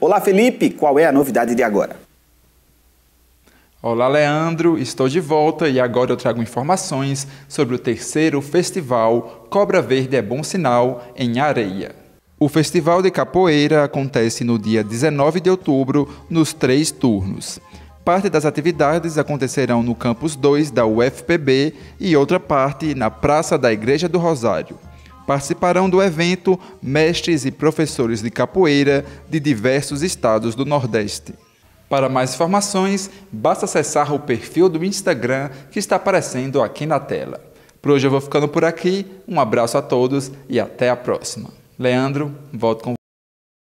Olá, Felipe, qual é a novidade de agora? Olá, Leandro, estou de volta e agora eu trago informações sobre o terceiro festival Cobra Verde é Bom Sinal em Areia. O Festival de Capoeira acontece no dia 19 de outubro, nos três turnos. Parte das atividades acontecerão no campus 2 da UFPB e outra parte na Praça da Igreja do Rosário participarão do evento mestres e professores de capoeira de diversos estados do Nordeste. Para mais informações, basta acessar o perfil do Instagram que está aparecendo aqui na tela. Por hoje eu vou ficando por aqui, um abraço a todos e até a próxima. Leandro, volto com